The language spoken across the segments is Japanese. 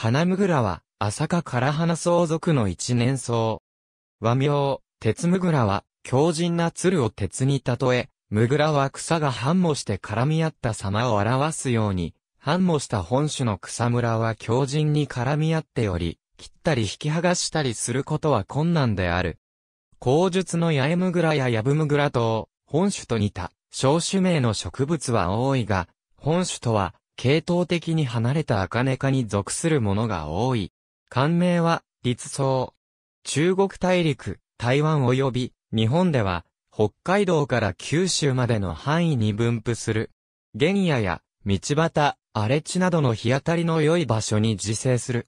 カナムグラは、浅香ら花相続の一年草。和名、鉄ムグラは、強靭な鶴を鉄に例え、ムグラは草が繁茂して絡み合った様を表すように、繁茂した本種の草むらは強靭に絡み合っており、切ったり引き剥がしたりすることは困難である。口述の八重ムグラやヤブムグラと本種と似た、小種名の植物は多いが、本種とは系統的に離れた茜科に属するものが多い。漢名は、立層。中国大陸、台湾及び、日本では、北海道から九州までの範囲に分布する。原野や、道端、荒れ地などの日当たりの良い場所に自生する。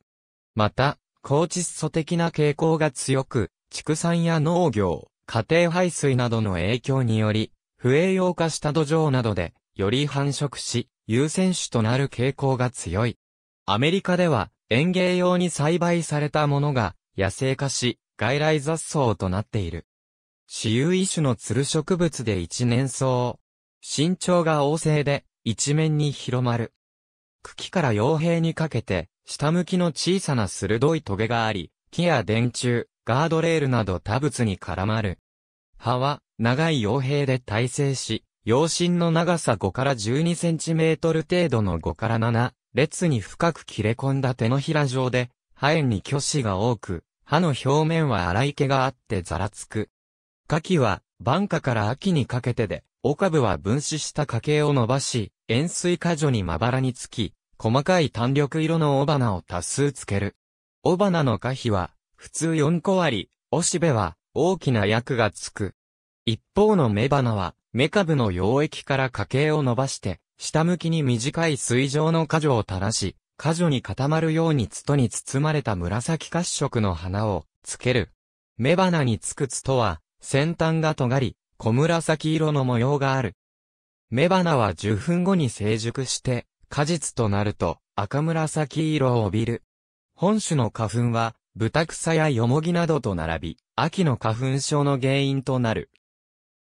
また、高窒素的な傾向が強く、畜産や農業、家庭排水などの影響により、不栄養化した土壌などで、より繁殖し、優先種となる傾向が強い。アメリカでは園芸用に栽培されたものが野生化し、外来雑草となっている。私有異種のつる植物で一年草。身長が旺盛で、一面に広まる。茎から傭兵にかけて、下向きの小さな鋭いトゲがあり、木や電柱、ガードレールなど多物に絡まる。葉は、長い傭兵で耐性し、陽針の長さ5から12センチメートル程度の5から7、列に深く切れ込んだ手のひら状で、歯炎に虚子が多く、歯の表面は荒い毛があってざらつく。夏季は、晩夏から秋にかけてで、お株は分子した花茎を伸ばし、塩水果樹にまばらにつき、細かい単緑色の尾花を多数つける。尾花の花皮は、普通4個あり、おしべは、大きな薬がつく。一方の雌花は、メカブの溶液から家計を伸ばして、下向きに短い水上の果樹を垂らし、果樹に固まるようにツトに包まれた紫褐色の花をつける。目花につくツトは、先端が尖り、小紫色の模様がある。目花は10分後に成熟して、果実となると赤紫色を帯びる。本種の花粉は、豚草やヨモギなどと並び、秋の花粉症の原因となる。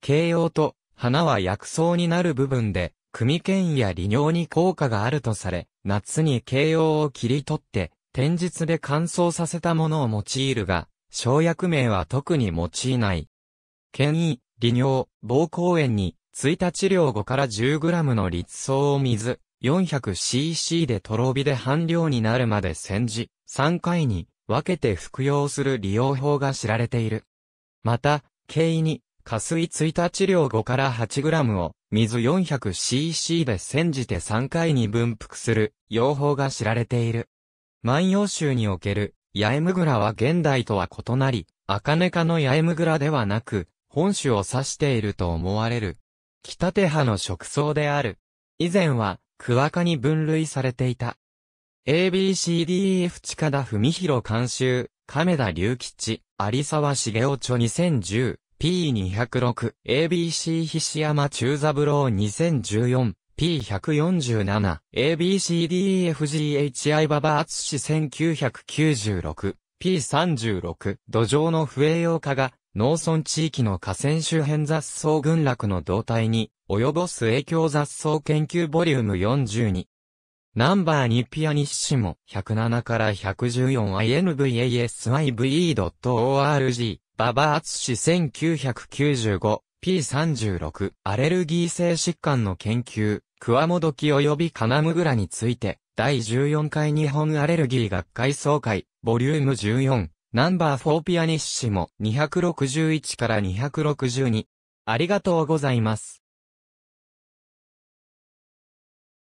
形容と花は薬草になる部分で、組剣や利尿に効果があるとされ、夏に形容を切り取って、天日で乾燥させたものを用いるが、生薬名は特に用いない。剣医、利尿、膀胱炎に、1日量5から 10g の立草を水、400cc でとろ火で半量になるまで煎じ、3回に分けて服用する利用法が知られている。また、経緯に加水た日量5から8グラムを水 400cc で煎じて3回に分布する養蜂が知られている。万葉集における八重むぐらは現代とは異なり、根科の八重むぐらではなく、本種を指していると思われる。北手派の植草である。以前は、クワ科に分類されていた。ABCDEF 近田文弘監修、亀田隆吉、有沢茂雄著2010。P206、ABC 菱山中三郎2014、P147、ABCDEFGHI ババアツシ1996、P36、土壌の不栄養化が、農村地域の河川周辺雑草群落の動態に、及ぼす影響雑草研究ボリューム42。ナンバー2ピアニッシモ107から 114INVASIVE.org ババアツシ 1995P36 アレルギー性疾患の研究、クワモドキ及びカナムグラについて、第14回日本アレルギー学会総会、ボリューム14、ナンバー4ピアニッシモ261から262。ありがとうございます。